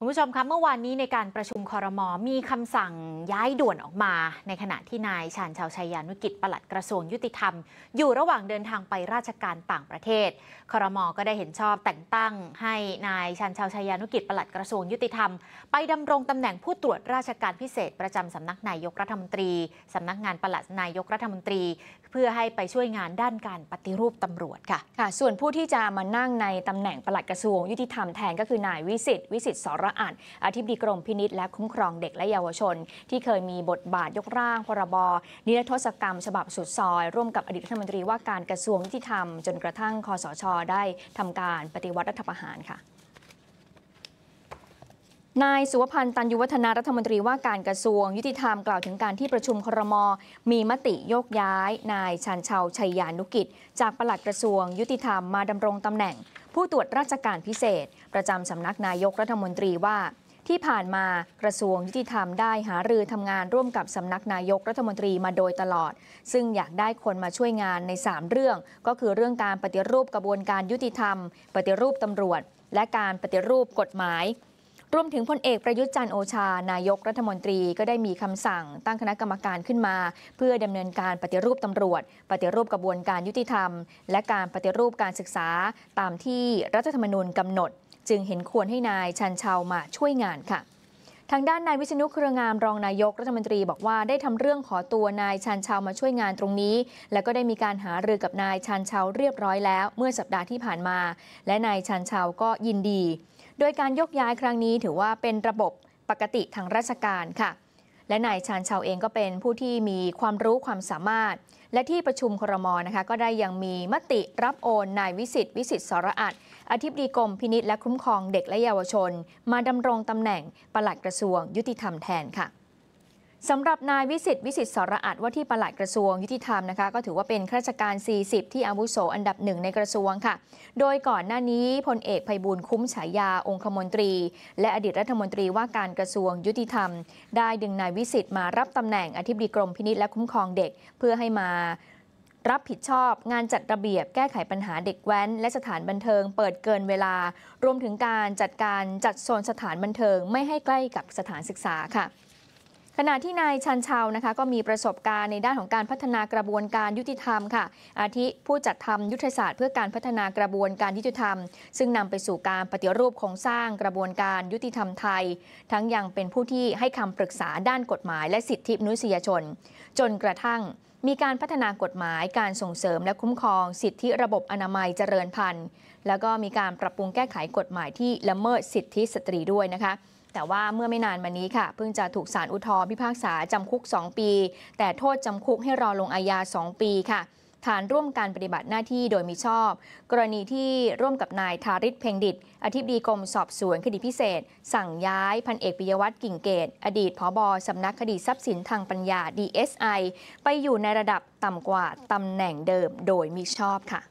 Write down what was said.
คุณผู้ชมคะเมื่อวานนี้ในการประชุมคอรมอมีคำสั่งย้ายด่วนออกมา ในขณะที่นายชาญชาวชัยยานุกิจปลัดกระทรวงยุติธรรม อยู่ระหว่างเดินทางไปราชการต่างประเทศคอรมอก็ได้เห็นชอบแต่งตั้ง ให้นายชาญชาวชัยยานุกิจปลัดกระทรวงยุติธรรม ไปดำรงตำแหน่งผู้ตรวจราชการพิเศษประจำสำนักนายกรัฐมนตรีสำนักงานปลัดนายกรัฐมนตรีเพื่อให้ไปช่วยงานด้านการปฏิรูปตำรวจค่ะค่ะ ส่วนผู้ที่จะมานั่งในตำแหน่งปลัดกระทรวงยุติธรรมแทนก็คือนายวิสิตวิสิตสรระอัดอธิบดีกรมพินิษและคุ้มครองเด็กและเยาวชน ที่เคยมีบทบาทยกร่าง พรบนิรโทษกรรม ฉบับสุด ซอยร่วมกับอดีตรัฐมนตรีว่าการกระทรวงยุติธรรมจนกระทั่งคอสชได้ทำการปฏิวัติรัฐประหารค่ะนายสุวพันธ์ตันยุวัฒนารัฐมนตรีว่าการกระทรวงยุติธรรมกล่าวถึงการที่ประชุมครมมีมติโยกย้ายนายชันชาวชัยยานุกิจ จากปลัดกระทรวงยุติธรรมมาดำรงตำแหน่งผู้ตรวจราชการพิเศษ ประจำสำนักนายกรัฐมนตรีว่า ที่ผ่านมากระทรวงยุติธรรมได้หารือทำงานร่วมกับสำนักนายกรัฐมนตรีมาโดยตลอด ซึ่งอยากได้คนมาช่วยงานใน 3 เรื่อง ก็คือเรื่องการปฏิรูปกระบวนการยุติธรรม ปฏิรูปตำรวจ และการปฏิรูปกฎหมายรวมถึงพลเอกประยุทธ์จันโอชานายกรัฐมนตรีก็ได้มีคำสั่งตั้งคณะกรรมการขึ้นมา เพื่อดำเนินการปฏิรูปตำรวจ ปฏิรูปกระบวนการยุติธรรม และการปฏิรูปการศึกษา ตามที่รัฐธรรมนูญกำหนด จึงเห็นควรให้นายชันชาวมาช่วยงานค่ะทางด้านนายวิชนุเครืองามรองนายกรัฐมนตรีบอกว่าได้ทำเรื่องขอตัวนายชันชาวมาช่วยงานตรงนี้ และก็ได้มีการหารือกับนายชันชาวเรียบร้อยแล้วเมื่อสัปดาห์ที่ผ่านมา และนายชันชาวก็ยินดี โดยการยกย้ายครั้งนี้ถือว่าเป็นระบบปกติทางราชการค่ะและนายชาญชาวเองก็เป็นผู้ที่มีความรู้ความสามารถ และที่ประชุมครมนะคะ ก็ได้ยังมีมติรับโอนนายวิสิทธิ์ วิสิทธิ์สระอัดอธิบดีกรมพินิษและคุ้มครองเด็กและเยาวชน มาดำรงตำแหน่งปลัดกระทรวงยุติธรรมแทนค่ะสำหรับนายวิสิตวิสิตสระอัดว่าที่ปลัดกระทรวงยุติธรรมนะคะก็ถือว่าเป็นข้าราชการ 40 ที่อาวุโสอันดับหนึ่งในกระทรวงค่ะ โดยก่อนหน้านี้พลเอกไพบูลคุ้มฉายาองคมนตรี และอดีตรัฐมนตรีว่าการกระทรวงยุติธรรม ได้ดึงนายวิสิตมารับตำแหน่งอธิบดีกรมพินิษและคุ้มครองเด็ก เพื่อให้มารับผิดชอบงานจัดระเบียบแก้ไขปัญหาเด็กแว้น และสถานบันเทิงเปิดเกินเวลารวมถึงการจัดการจัดโซนสถานบันเทิงไม่ให้ใกล้กับสถานศึกษาค่ะขณะที่นายชันชาวนะคะก็มีประสบการณ์ในด้านของการพัฒนากระบวนการยุติธรรมค่ะ อาทิผู้จัดทำยุทธศาสตร์เพื่อการพัฒนากระบวนการยุติธรรม ซึ่งนำไปสู่การปฏิรูปโครงสร้างกระบวนการยุติธรรมไทย ทั้งยังเป็นผู้ที่ให้คำปรึกษาด้านกฎหมายและสิทธิมนุษยชน จนกระทั่งมีการพัฒนากฎหมายการส่งเสริมและคุ้มครองสิทธิระบบอนามัยเจริญพันธุ์แล้วก็มีการปรับปรุงแก้ไขกฎหมายที่ละเมิดสิทธิสตรีด้วยนะคะ แต่ว่าเมื่อไม่นานมานี้ค่ะเพิ่งจะถูกศาลอุทธรพิพากษาจำคุก 2 ปี แต่โทษจำคุกให้รอลงอาญา2 ปีค่ะฐานร่วมการปฏิบัติหน้าที่โดยมิชอบ กรณีที่ร่วมกับนายธาริศเพ่งดิต อธิบดีกรมสอบสวนคดีพิเศษ สั่งย้ายพันเอกปิยวัตรกิ่งเกต อดีตผบสำนักคดีทรัพย์สินทางปัญญา DSI ไปอยู่ในระดับต่ำกว่าตำแหน่งเดิมโดยมิชอบค่ะ